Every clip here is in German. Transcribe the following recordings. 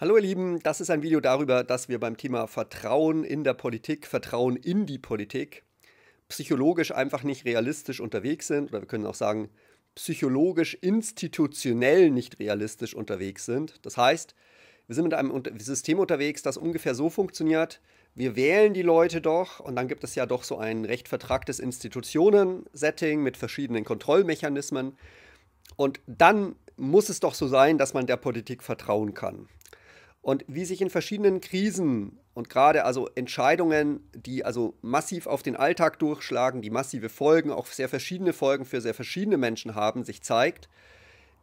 Hallo ihr Lieben, das ist ein Video darüber, dass wir beim Thema Vertrauen in der Politik, Vertrauen in die Politik psychologisch einfach nicht realistisch unterwegs sind oder wir können auch sagen, psychologisch institutionell nicht realistisch unterwegs sind. Das heißt, wir sind mit einem System unterwegs, das ungefähr so funktioniert. Wir wählen die Leute doch und dann gibt es ja doch so ein recht vertragtes Institutionen-Setting mit verschiedenen Kontrollmechanismen. Und dann muss es doch so sein, dass man der Politik vertrauen kann und wie sich in verschiedenen Krisen und gerade also Entscheidungen, die also massiv auf den Alltag durchschlagen, die massive Folgen, auch sehr verschiedene Folgen für sehr verschiedene Menschen haben, sich zeigt,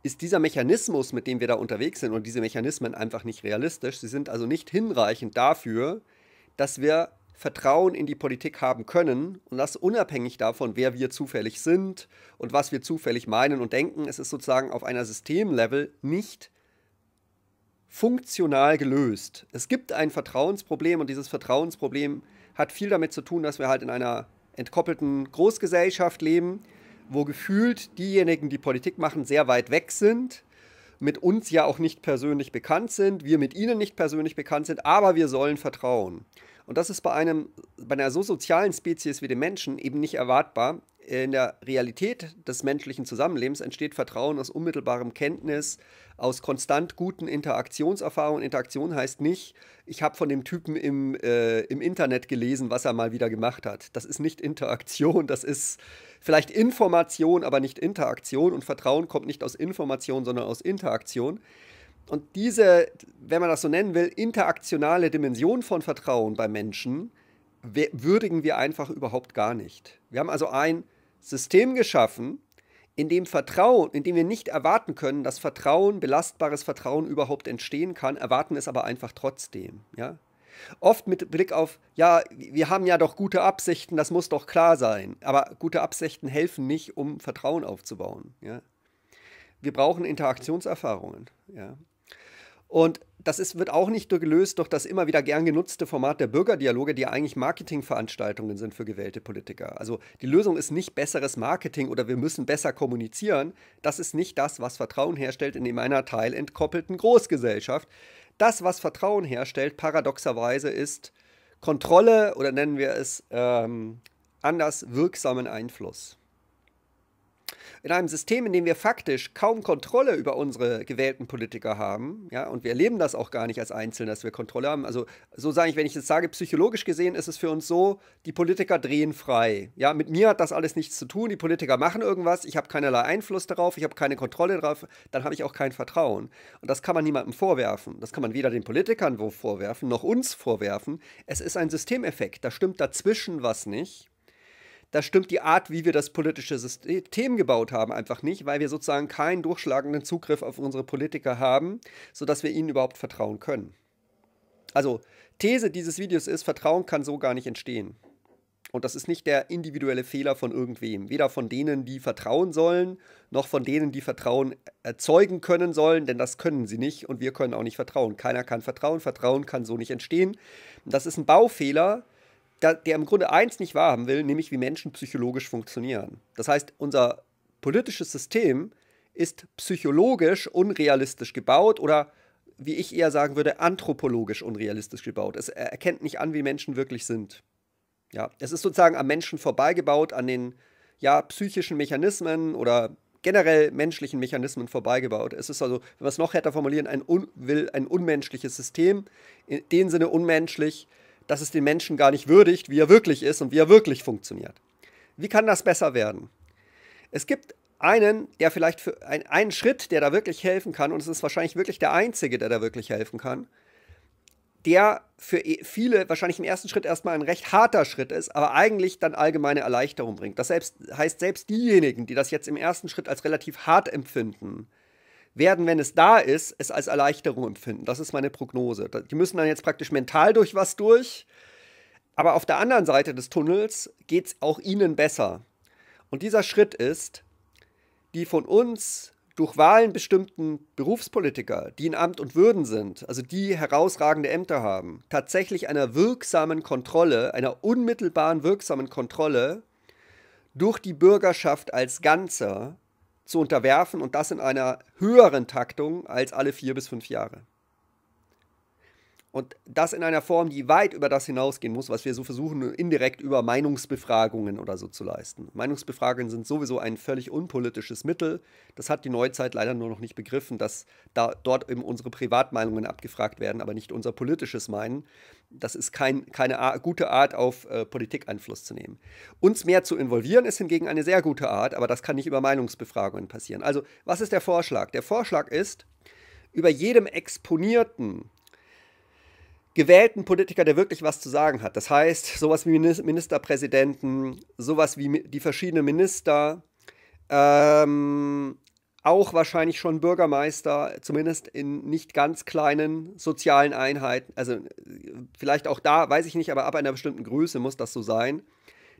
ist dieser Mechanismus, mit dem wir da unterwegs sind und diese Mechanismen einfach nicht realistisch. Sie sind also nicht hinreichend dafür, dass wir Vertrauen in die Politik haben können und das unabhängig davon, wer wir zufällig sind und was wir zufällig meinen und denken. Es ist sozusagen auf einer Systemlevel nicht realistisch funktional gelöst. Es gibt ein Vertrauensproblem und dieses Vertrauensproblem hat viel damit zu tun, dass wir halt in einer entkoppelten Großgesellschaft leben, wo gefühlt diejenigen, die Politik machen, sehr weit weg sind, mit uns ja auch nicht persönlich bekannt sind, wir mit ihnen nicht persönlich bekannt sind, aber wir sollen vertrauen. Und das ist bei, einem, bei einer so sozialen Spezies wie dem Menschen eben nicht erwartbar. In der Realität des menschlichen Zusammenlebens entsteht Vertrauen aus unmittelbarem Kenntnis aus konstant guten Interaktionserfahrungen. Interaktion heißt nicht, ich habe von dem Typen im, äh, im Internet gelesen, was er mal wieder gemacht hat. Das ist nicht Interaktion, das ist vielleicht Information, aber nicht Interaktion. Und Vertrauen kommt nicht aus Information, sondern aus Interaktion. Und diese, wenn man das so nennen will, interaktionale Dimension von Vertrauen bei Menschen würdigen wir einfach überhaupt gar nicht. Wir haben also ein System geschaffen, in dem Vertrauen, in dem wir nicht erwarten können, dass Vertrauen, belastbares Vertrauen überhaupt entstehen kann, erwarten es aber einfach trotzdem. Ja? Oft mit Blick auf, ja, wir haben ja doch gute Absichten, das muss doch klar sein. Aber gute Absichten helfen nicht, um Vertrauen aufzubauen. Ja? Wir brauchen Interaktionserfahrungen. Ja? Und das ist, wird auch nicht gelöst durch das immer wieder gern genutzte Format der Bürgerdialoge, die ja eigentlich Marketingveranstaltungen sind für gewählte Politiker. Also die Lösung ist nicht besseres Marketing oder wir müssen besser kommunizieren. Das ist nicht das, was Vertrauen herstellt in einer teilentkoppelten Großgesellschaft. Das, was Vertrauen herstellt, paradoxerweise, ist Kontrolle oder nennen wir es ähm, anders wirksamen Einfluss in einem System, in dem wir faktisch kaum Kontrolle über unsere gewählten Politiker haben, ja, und wir erleben das auch gar nicht als Einzelne, dass wir Kontrolle haben. Also, so sage ich, wenn ich das sage, psychologisch gesehen ist es für uns so, die Politiker drehen frei. Ja, mit mir hat das alles nichts zu tun, die Politiker machen irgendwas, ich habe keinerlei Einfluss darauf, ich habe keine Kontrolle darauf, dann habe ich auch kein Vertrauen. Und das kann man niemandem vorwerfen. Das kann man weder den Politikern wo vorwerfen, noch uns vorwerfen. Es ist ein Systemeffekt, da stimmt dazwischen was nicht da stimmt die Art, wie wir das politische System gebaut haben, einfach nicht, weil wir sozusagen keinen durchschlagenden Zugriff auf unsere Politiker haben, sodass wir ihnen überhaupt vertrauen können. Also, These dieses Videos ist, Vertrauen kann so gar nicht entstehen. Und das ist nicht der individuelle Fehler von irgendwem. Weder von denen, die vertrauen sollen, noch von denen, die Vertrauen erzeugen können sollen, denn das können sie nicht und wir können auch nicht vertrauen. Keiner kann vertrauen, Vertrauen kann so nicht entstehen. Das ist ein Baufehler, der im Grunde eins nicht wahrhaben will, nämlich wie Menschen psychologisch funktionieren. Das heißt, unser politisches System ist psychologisch unrealistisch gebaut oder wie ich eher sagen würde, anthropologisch unrealistisch gebaut. Es erkennt nicht an, wie Menschen wirklich sind. Ja, es ist sozusagen am Menschen vorbeigebaut, an den ja, psychischen Mechanismen oder generell menschlichen Mechanismen vorbeigebaut. Es ist also, wenn wir es noch härter formulieren, ein, un will, ein unmenschliches System, in dem Sinne unmenschlich, dass es den Menschen gar nicht würdigt, wie er wirklich ist und wie er wirklich funktioniert. Wie kann das besser werden? Es gibt einen, der vielleicht für ein, einen Schritt, der da wirklich helfen kann, und es ist wahrscheinlich wirklich der einzige, der da wirklich helfen kann, der für e, viele wahrscheinlich im ersten Schritt erstmal ein recht harter Schritt ist, aber eigentlich dann allgemeine Erleichterung bringt. Das selbst, heißt, selbst diejenigen, die das jetzt im ersten Schritt als relativ hart empfinden, werden, wenn es da ist, es als Erleichterung empfinden. Das ist meine Prognose. Die müssen dann jetzt praktisch mental durch was durch. Aber auf der anderen Seite des Tunnels geht es auch ihnen besser. Und dieser Schritt ist, die von uns durch Wahlen bestimmten Berufspolitiker, die in Amt und Würden sind, also die herausragende Ämter haben, tatsächlich einer wirksamen Kontrolle, einer unmittelbaren wirksamen Kontrolle durch die Bürgerschaft als Ganzer zu unterwerfen und das in einer höheren Taktung als alle vier bis fünf Jahre. Und das in einer Form, die weit über das hinausgehen muss, was wir so versuchen, indirekt über Meinungsbefragungen oder so zu leisten. Meinungsbefragungen sind sowieso ein völlig unpolitisches Mittel. Das hat die Neuzeit leider nur noch nicht begriffen, dass da, dort eben unsere Privatmeinungen abgefragt werden, aber nicht unser politisches Meinen. Das ist kein, keine Ar gute Art, auf äh, Politik Einfluss zu nehmen. Uns mehr zu involvieren ist hingegen eine sehr gute Art, aber das kann nicht über Meinungsbefragungen passieren. Also, was ist der Vorschlag? Der Vorschlag ist, über jedem exponierten gewählten Politiker, der wirklich was zu sagen hat. Das heißt, sowas wie Ministerpräsidenten, sowas wie die verschiedenen Minister, ähm, auch wahrscheinlich schon Bürgermeister, zumindest in nicht ganz kleinen sozialen Einheiten. Also vielleicht auch da, weiß ich nicht, aber ab einer bestimmten Größe muss das so sein,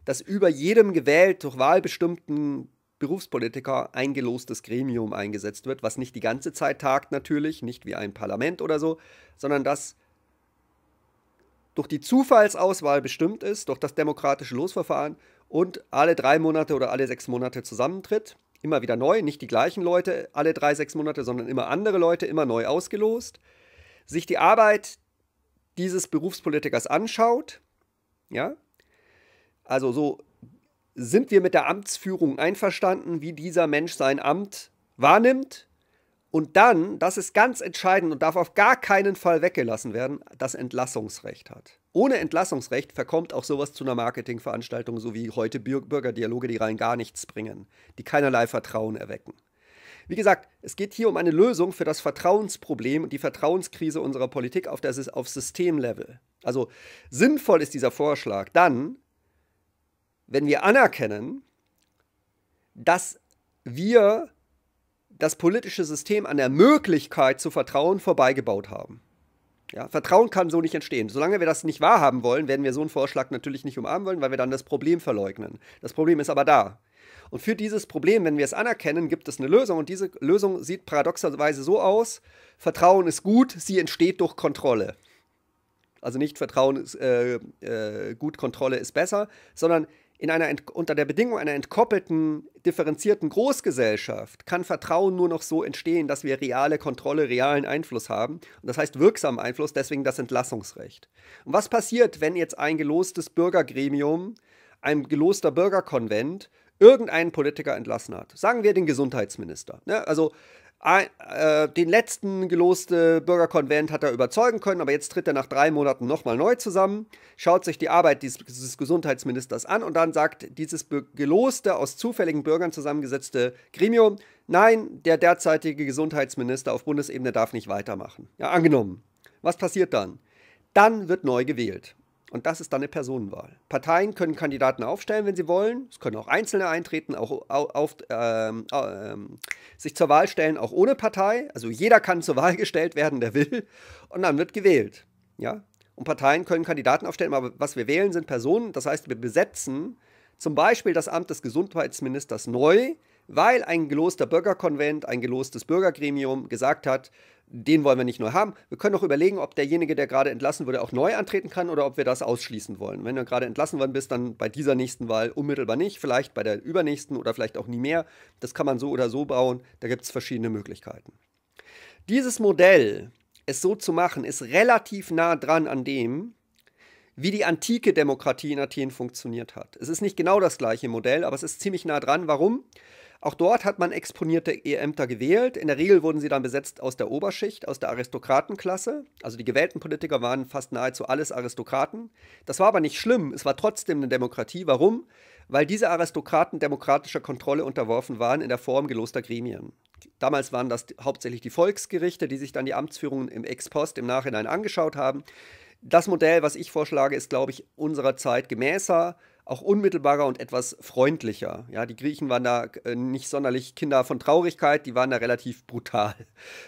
dass über jedem gewählt durch wahlbestimmten Berufspolitiker ein gelostes Gremium eingesetzt wird, was nicht die ganze Zeit tagt natürlich, nicht wie ein Parlament oder so, sondern das durch die Zufallsauswahl bestimmt ist, durch das demokratische Losverfahren und alle drei Monate oder alle sechs Monate zusammentritt. Immer wieder neu, nicht die gleichen Leute alle drei, sechs Monate, sondern immer andere Leute, immer neu ausgelost. Sich die Arbeit dieses Berufspolitikers anschaut, ja, also so sind wir mit der Amtsführung einverstanden, wie dieser Mensch sein Amt wahrnimmt, und dann, das ist ganz entscheidend und darf auf gar keinen Fall weggelassen werden, das Entlassungsrecht hat. Ohne Entlassungsrecht verkommt auch sowas zu einer Marketingveranstaltung, so wie heute Bürgerdialoge, die rein gar nichts bringen, die keinerlei Vertrauen erwecken. Wie gesagt, es geht hier um eine Lösung für das Vertrauensproblem und die Vertrauenskrise unserer Politik auf, der, auf Systemlevel. Also sinnvoll ist dieser Vorschlag dann, wenn wir anerkennen, dass wir das politische System an der Möglichkeit zu vertrauen vorbeigebaut haben. Ja, Vertrauen kann so nicht entstehen. Solange wir das nicht wahrhaben wollen, werden wir so einen Vorschlag natürlich nicht umarmen wollen, weil wir dann das Problem verleugnen. Das Problem ist aber da. Und für dieses Problem, wenn wir es anerkennen, gibt es eine Lösung. Und diese Lösung sieht paradoxerweise so aus: Vertrauen ist gut, sie entsteht durch Kontrolle. Also nicht Vertrauen ist äh, äh, gut, Kontrolle ist besser, sondern in einer, unter der Bedingung einer entkoppelten, differenzierten Großgesellschaft kann Vertrauen nur noch so entstehen, dass wir reale Kontrolle, realen Einfluss haben. Und das heißt wirksamen Einfluss, deswegen das Entlassungsrecht. Und was passiert, wenn jetzt ein gelostes Bürgergremium, ein geloster Bürgerkonvent irgendeinen Politiker entlassen hat? Sagen wir den Gesundheitsminister. Ne? Also ein, äh, den letzten geloste Bürgerkonvent hat er überzeugen können, aber jetzt tritt er nach drei Monaten nochmal neu zusammen, schaut sich die Arbeit dieses, dieses Gesundheitsministers an und dann sagt dieses geloste, aus zufälligen Bürgern zusammengesetzte Gremium, nein, der derzeitige Gesundheitsminister auf Bundesebene darf nicht weitermachen. Ja, angenommen. Was passiert dann? Dann wird neu gewählt. Und das ist dann eine Personenwahl. Parteien können Kandidaten aufstellen, wenn sie wollen. Es können auch Einzelne eintreten, auch auf, ähm, ähm, sich zur Wahl stellen, auch ohne Partei. Also jeder kann zur Wahl gestellt werden, der will. Und dann wird gewählt. Ja? Und Parteien können Kandidaten aufstellen, aber was wir wählen, sind Personen. Das heißt, wir besetzen zum Beispiel das Amt des Gesundheitsministers neu weil ein geloster Bürgerkonvent, ein gelostes Bürgergremium gesagt hat, den wollen wir nicht neu haben. Wir können auch überlegen, ob derjenige, der gerade entlassen wurde, auch neu antreten kann oder ob wir das ausschließen wollen. Wenn du gerade entlassen worden bist, dann bei dieser nächsten Wahl unmittelbar nicht, vielleicht bei der übernächsten oder vielleicht auch nie mehr. Das kann man so oder so bauen. Da gibt es verschiedene Möglichkeiten. Dieses Modell, es so zu machen, ist relativ nah dran an dem, wie die antike Demokratie in Athen funktioniert hat. Es ist nicht genau das gleiche Modell, aber es ist ziemlich nah dran. Warum? Auch dort hat man exponierte Ämter gewählt. In der Regel wurden sie dann besetzt aus der Oberschicht, aus der Aristokratenklasse. Also die gewählten Politiker waren fast nahezu alles Aristokraten. Das war aber nicht schlimm, es war trotzdem eine Demokratie. Warum? Weil diese Aristokraten demokratischer Kontrolle unterworfen waren in der Form geloster Gremien. Damals waren das hauptsächlich die Volksgerichte, die sich dann die Amtsführungen im Ex-Post im Nachhinein angeschaut haben. Das Modell, was ich vorschlage, ist, glaube ich, unserer Zeit gemäßer auch unmittelbarer und etwas freundlicher. Ja, die Griechen waren da äh, nicht sonderlich Kinder von Traurigkeit, die waren da relativ brutal.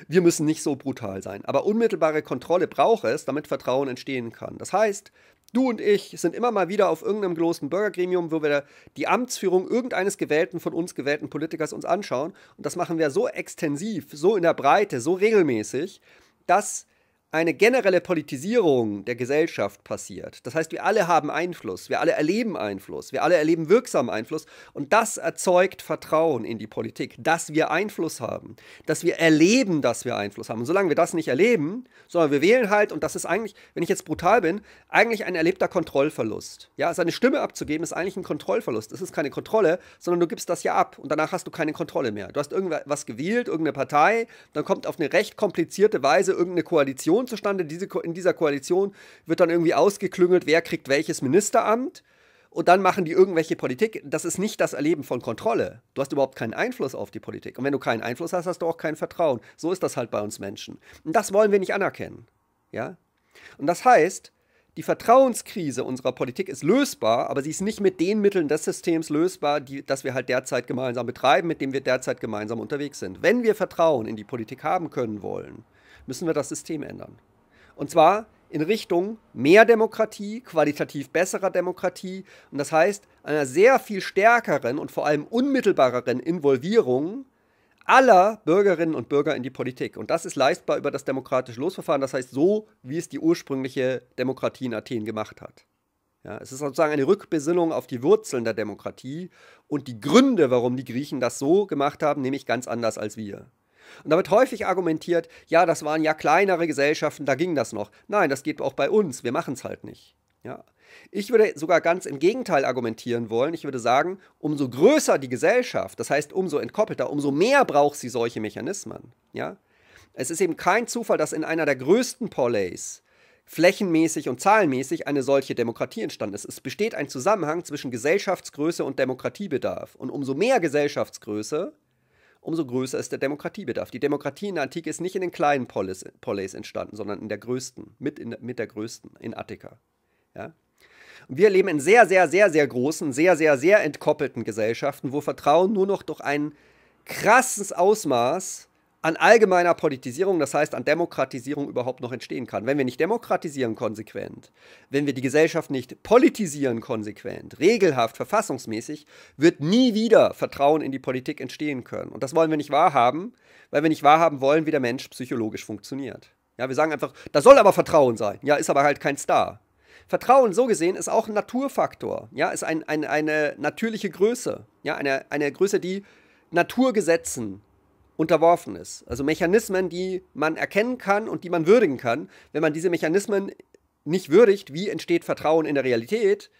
Wir müssen nicht so brutal sein. Aber unmittelbare Kontrolle braucht es, damit Vertrauen entstehen kann. Das heißt, du und ich sind immer mal wieder auf irgendeinem großen Bürgergremium, wo wir die Amtsführung irgendeines gewählten, von uns gewählten Politikers uns anschauen. Und das machen wir so extensiv, so in der Breite, so regelmäßig, dass eine generelle Politisierung der Gesellschaft passiert. Das heißt, wir alle haben Einfluss, wir alle erleben Einfluss, wir alle erleben wirksamen Einfluss und das erzeugt Vertrauen in die Politik, dass wir Einfluss haben, dass wir erleben, dass wir Einfluss haben. Und solange wir das nicht erleben, sondern wir wählen halt, und das ist eigentlich, wenn ich jetzt brutal bin, eigentlich ein erlebter Kontrollverlust. Ja, seine Stimme abzugeben ist eigentlich ein Kontrollverlust. Es ist keine Kontrolle, sondern du gibst das ja ab und danach hast du keine Kontrolle mehr. Du hast irgendwas gewählt, irgendeine Partei, dann kommt auf eine recht komplizierte Weise irgendeine Koalition Koalition zustande. Diese, in dieser Koalition wird dann irgendwie ausgeklüngelt, wer kriegt welches Ministeramt. Und dann machen die irgendwelche Politik. Das ist nicht das Erleben von Kontrolle. Du hast überhaupt keinen Einfluss auf die Politik. Und wenn du keinen Einfluss hast, hast du auch kein Vertrauen. So ist das halt bei uns Menschen. Und das wollen wir nicht anerkennen. Ja? Und das heißt, die Vertrauenskrise unserer Politik ist lösbar, aber sie ist nicht mit den Mitteln des Systems lösbar, die, das wir halt derzeit gemeinsam betreiben, mit dem wir derzeit gemeinsam unterwegs sind. Wenn wir Vertrauen in die Politik haben können wollen, müssen wir das System ändern. Und zwar in Richtung mehr Demokratie, qualitativ besserer Demokratie und das heißt einer sehr viel stärkeren und vor allem unmittelbareren Involvierung aller Bürgerinnen und Bürger in die Politik. Und das ist leistbar über das demokratische Losverfahren, das heißt so, wie es die ursprüngliche Demokratie in Athen gemacht hat. Ja, es ist sozusagen eine Rückbesinnung auf die Wurzeln der Demokratie und die Gründe, warum die Griechen das so gemacht haben, nämlich ganz anders als wir. Und da wird häufig argumentiert, ja, das waren ja kleinere Gesellschaften, da ging das noch. Nein, das geht auch bei uns, wir machen es halt nicht. Ja. Ich würde sogar ganz im Gegenteil argumentieren wollen. Ich würde sagen, umso größer die Gesellschaft, das heißt umso entkoppelter, umso mehr braucht sie solche Mechanismen. Ja? Es ist eben kein Zufall, dass in einer der größten Polays flächenmäßig und zahlenmäßig eine solche Demokratie entstanden ist. Es besteht ein Zusammenhang zwischen Gesellschaftsgröße und Demokratiebedarf. Und umso mehr Gesellschaftsgröße, umso größer ist der Demokratiebedarf. Die Demokratie in der Antike ist nicht in den kleinen Polis, Polis entstanden, sondern in der größten, mit, in, mit der größten, in Attika. Ja? Und wir leben in sehr, sehr, sehr, sehr großen, sehr, sehr, sehr entkoppelten Gesellschaften, wo Vertrauen nur noch durch ein krasses Ausmaß an allgemeiner Politisierung, das heißt an Demokratisierung überhaupt noch entstehen kann. Wenn wir nicht demokratisieren konsequent, wenn wir die Gesellschaft nicht politisieren konsequent, regelhaft, verfassungsmäßig, wird nie wieder Vertrauen in die Politik entstehen können. Und das wollen wir nicht wahrhaben, weil wir nicht wahrhaben wollen, wie der Mensch psychologisch funktioniert. Ja, wir sagen einfach, da soll aber Vertrauen sein. Ja, ist aber halt kein Star. Vertrauen, so gesehen, ist auch ein Naturfaktor. Ja, ist ein, ein eine natürliche Größe. Ja, eine, eine Größe, die Naturgesetzen unterworfen ist. Also Mechanismen, die man erkennen kann und die man würdigen kann. Wenn man diese Mechanismen nicht würdigt, wie entsteht Vertrauen in der Realität,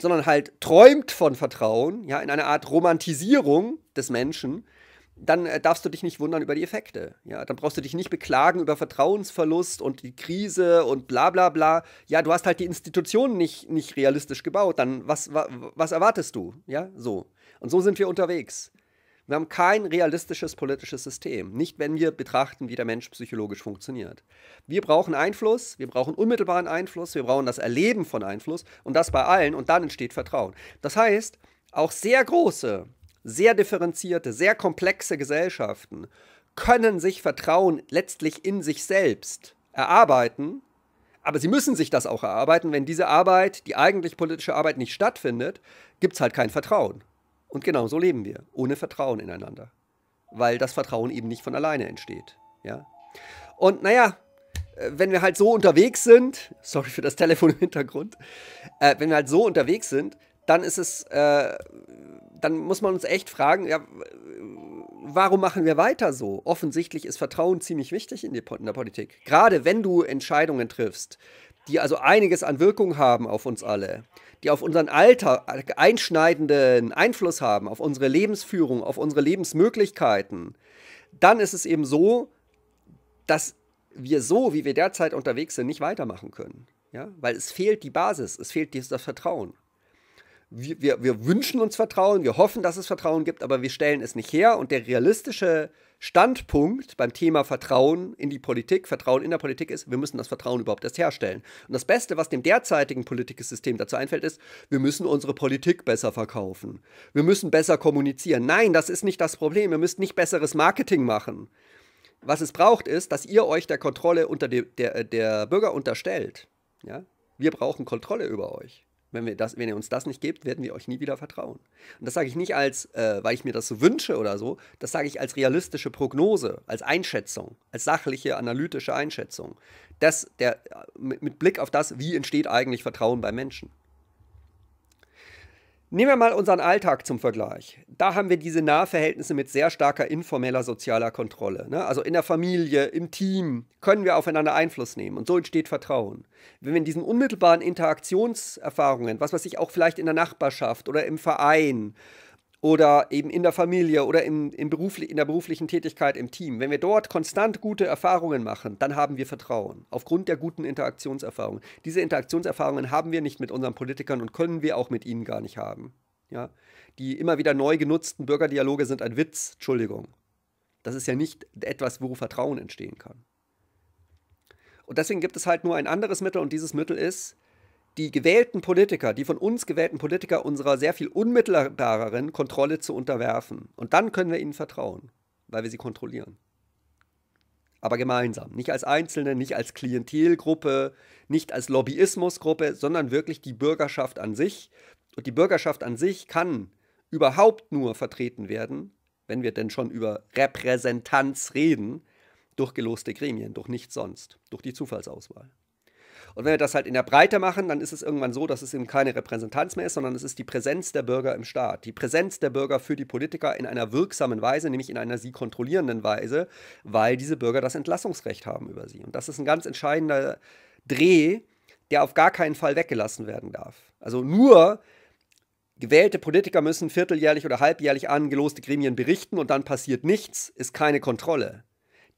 sondern halt träumt von Vertrauen, ja, in einer Art Romantisierung des Menschen, dann äh, darfst du dich nicht wundern über die Effekte. Ja, dann brauchst du dich nicht beklagen über Vertrauensverlust und die Krise und bla bla bla. Ja, du hast halt die Institutionen nicht, nicht realistisch gebaut. Dann was, was, was erwartest du? Ja, so. Und so sind wir unterwegs. Wir haben kein realistisches politisches System. Nicht, wenn wir betrachten, wie der Mensch psychologisch funktioniert. Wir brauchen Einfluss, wir brauchen unmittelbaren Einfluss, wir brauchen das Erleben von Einfluss und das bei allen und dann entsteht Vertrauen. Das heißt, auch sehr große, sehr differenzierte, sehr komplexe Gesellschaften können sich Vertrauen letztlich in sich selbst erarbeiten, aber sie müssen sich das auch erarbeiten. Wenn diese Arbeit, die eigentlich politische Arbeit, nicht stattfindet, gibt es halt kein Vertrauen. Und genau so leben wir, ohne Vertrauen ineinander. Weil das Vertrauen eben nicht von alleine entsteht. Ja? Und naja, äh, wenn wir halt so unterwegs sind, sorry für das Telefon im Hintergrund, äh, wenn wir halt so unterwegs sind, dann ist es, äh, dann muss man uns echt fragen, ja, warum machen wir weiter so? Offensichtlich ist Vertrauen ziemlich wichtig in, die, in der Politik. Gerade wenn du Entscheidungen triffst, die also einiges an Wirkung haben auf uns alle, die auf unseren Alter einschneidenden Einfluss haben, auf unsere Lebensführung, auf unsere Lebensmöglichkeiten, dann ist es eben so, dass wir so, wie wir derzeit unterwegs sind, nicht weitermachen können. Ja? Weil es fehlt die Basis, es fehlt das Vertrauen wir, wir, wir wünschen uns Vertrauen, wir hoffen, dass es Vertrauen gibt, aber wir stellen es nicht her. Und der realistische Standpunkt beim Thema Vertrauen in die Politik, Vertrauen in der Politik ist, wir müssen das Vertrauen überhaupt erst herstellen. Und das Beste, was dem derzeitigen Politiksystem dazu einfällt, ist, wir müssen unsere Politik besser verkaufen. Wir müssen besser kommunizieren. Nein, das ist nicht das Problem. Wir müssen nicht besseres Marketing machen. Was es braucht, ist, dass ihr euch der Kontrolle unter de, der, der Bürger unterstellt. Ja? Wir brauchen Kontrolle über euch. Wenn, wir das, wenn ihr uns das nicht gebt, werden wir euch nie wieder vertrauen. Und das sage ich nicht als, äh, weil ich mir das so wünsche oder so, das sage ich als realistische Prognose, als Einschätzung, als sachliche, analytische Einschätzung. Das, der, äh, mit Blick auf das, wie entsteht eigentlich Vertrauen bei Menschen. Nehmen wir mal unseren Alltag zum Vergleich. Da haben wir diese Nahverhältnisse mit sehr starker informeller sozialer Kontrolle. Ne? Also in der Familie, im Team können wir aufeinander Einfluss nehmen und so entsteht Vertrauen. Wenn wir in diesen unmittelbaren Interaktionserfahrungen, was man sich auch vielleicht in der Nachbarschaft oder im Verein oder eben in der Familie oder im, im berufli in der beruflichen Tätigkeit im Team. Wenn wir dort konstant gute Erfahrungen machen, dann haben wir Vertrauen aufgrund der guten Interaktionserfahrungen. Diese Interaktionserfahrungen haben wir nicht mit unseren Politikern und können wir auch mit ihnen gar nicht haben. Ja? Die immer wieder neu genutzten Bürgerdialoge sind ein Witz, Entschuldigung. Das ist ja nicht etwas, wo Vertrauen entstehen kann. Und deswegen gibt es halt nur ein anderes Mittel und dieses Mittel ist, die gewählten Politiker, die von uns gewählten Politiker unserer sehr viel unmittelbareren Kontrolle zu unterwerfen. Und dann können wir ihnen vertrauen, weil wir sie kontrollieren. Aber gemeinsam, nicht als Einzelne, nicht als Klientelgruppe, nicht als Lobbyismusgruppe, sondern wirklich die Bürgerschaft an sich. Und die Bürgerschaft an sich kann überhaupt nur vertreten werden, wenn wir denn schon über Repräsentanz reden, durch geloste Gremien, durch nichts sonst, durch die Zufallsauswahl. Und wenn wir das halt in der Breite machen, dann ist es irgendwann so, dass es eben keine Repräsentanz mehr ist, sondern es ist die Präsenz der Bürger im Staat. Die Präsenz der Bürger für die Politiker in einer wirksamen Weise, nämlich in einer sie kontrollierenden Weise, weil diese Bürger das Entlassungsrecht haben über sie. Und das ist ein ganz entscheidender Dreh, der auf gar keinen Fall weggelassen werden darf. Also nur gewählte Politiker müssen vierteljährlich oder halbjährlich an geloste Gremien berichten und dann passiert nichts, ist keine Kontrolle.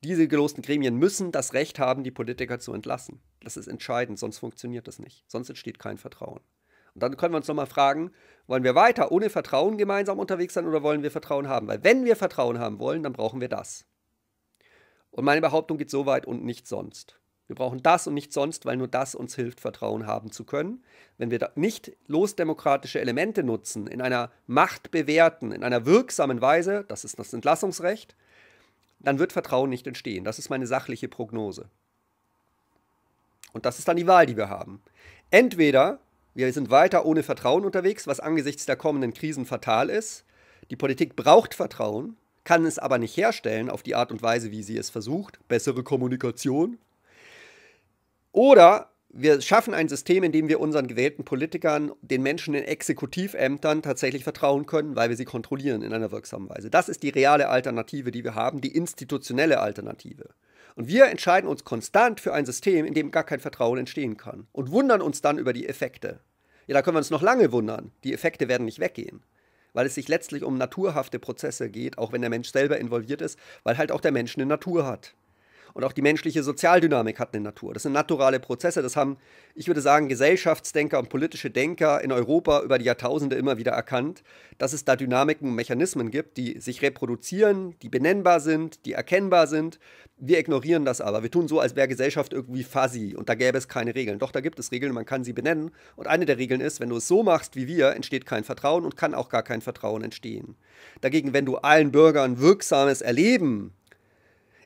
Diese gelosten Gremien müssen das Recht haben, die Politiker zu entlassen. Das ist entscheidend, sonst funktioniert das nicht. Sonst entsteht kein Vertrauen. Und dann können wir uns nochmal fragen, wollen wir weiter ohne Vertrauen gemeinsam unterwegs sein oder wollen wir Vertrauen haben? Weil wenn wir Vertrauen haben wollen, dann brauchen wir das. Und meine Behauptung geht so weit und nicht sonst. Wir brauchen das und nicht sonst, weil nur das uns hilft, Vertrauen haben zu können. Wenn wir nicht losdemokratische Elemente nutzen, in einer Macht bewerten, in einer wirksamen Weise, das ist das Entlassungsrecht, dann wird Vertrauen nicht entstehen. Das ist meine sachliche Prognose. Und das ist dann die Wahl, die wir haben. Entweder wir sind weiter ohne Vertrauen unterwegs, was angesichts der kommenden Krisen fatal ist. Die Politik braucht Vertrauen, kann es aber nicht herstellen auf die Art und Weise, wie sie es versucht. Bessere Kommunikation. Oder wir schaffen ein System, in dem wir unseren gewählten Politikern, den Menschen in Exekutivämtern tatsächlich vertrauen können, weil wir sie kontrollieren in einer wirksamen Weise. Das ist die reale Alternative, die wir haben, die institutionelle Alternative. Und wir entscheiden uns konstant für ein System, in dem gar kein Vertrauen entstehen kann und wundern uns dann über die Effekte. Ja, da können wir uns noch lange wundern. Die Effekte werden nicht weggehen, weil es sich letztlich um naturhafte Prozesse geht, auch wenn der Mensch selber involviert ist, weil halt auch der Mensch eine Natur hat. Und auch die menschliche Sozialdynamik hat eine Natur. Das sind naturale Prozesse. Das haben, ich würde sagen, Gesellschaftsdenker und politische Denker in Europa über die Jahrtausende immer wieder erkannt, dass es da Dynamiken und Mechanismen gibt, die sich reproduzieren, die benennbar sind, die erkennbar sind. Wir ignorieren das aber. Wir tun so, als wäre Gesellschaft irgendwie fuzzy und da gäbe es keine Regeln. Doch, da gibt es Regeln, man kann sie benennen. Und eine der Regeln ist, wenn du es so machst wie wir, entsteht kein Vertrauen und kann auch gar kein Vertrauen entstehen. Dagegen, wenn du allen Bürgern wirksames Erleben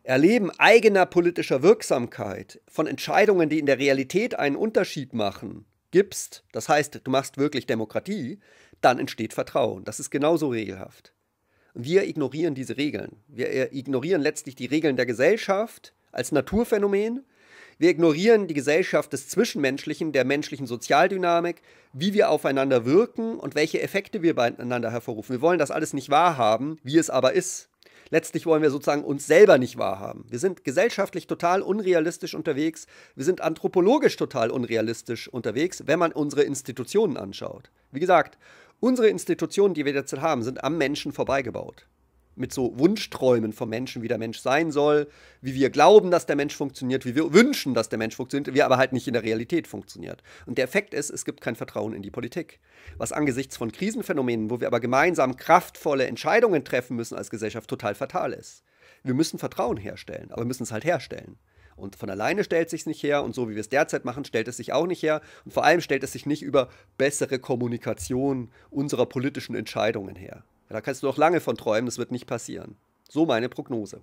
Erleben eigener politischer Wirksamkeit, von Entscheidungen, die in der Realität einen Unterschied machen, gibst, das heißt, du machst wirklich Demokratie, dann entsteht Vertrauen. Das ist genauso regelhaft. Wir ignorieren diese Regeln. Wir äh, ignorieren letztlich die Regeln der Gesellschaft als Naturphänomen. Wir ignorieren die Gesellschaft des Zwischenmenschlichen, der menschlichen Sozialdynamik, wie wir aufeinander wirken und welche Effekte wir beieinander hervorrufen. Wir wollen das alles nicht wahrhaben, wie es aber ist. Letztlich wollen wir sozusagen uns selber nicht wahrhaben. Wir sind gesellschaftlich total unrealistisch unterwegs. Wir sind anthropologisch total unrealistisch unterwegs, wenn man unsere Institutionen anschaut. Wie gesagt, unsere Institutionen, die wir jetzt haben, sind am Menschen vorbeigebaut mit so Wunschträumen vom Menschen, wie der Mensch sein soll, wie wir glauben, dass der Mensch funktioniert, wie wir wünschen, dass der Mensch funktioniert, wie er aber halt nicht in der Realität funktioniert. Und der Effekt ist, es gibt kein Vertrauen in die Politik. Was angesichts von Krisenphänomenen, wo wir aber gemeinsam kraftvolle Entscheidungen treffen müssen als Gesellschaft, total fatal ist. Wir müssen Vertrauen herstellen, aber wir müssen es halt herstellen. Und von alleine stellt sich es nicht her und so wie wir es derzeit machen, stellt es sich auch nicht her. Und vor allem stellt es sich nicht über bessere Kommunikation unserer politischen Entscheidungen her da kannst du noch lange von träumen, das wird nicht passieren. So meine Prognose.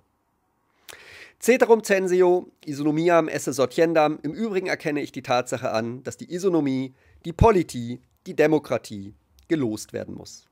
Ceterum censeo, isonomiam esse sortiendam, im Übrigen erkenne ich die Tatsache an, dass die Isonomie, die Politie, die Demokratie gelost werden muss.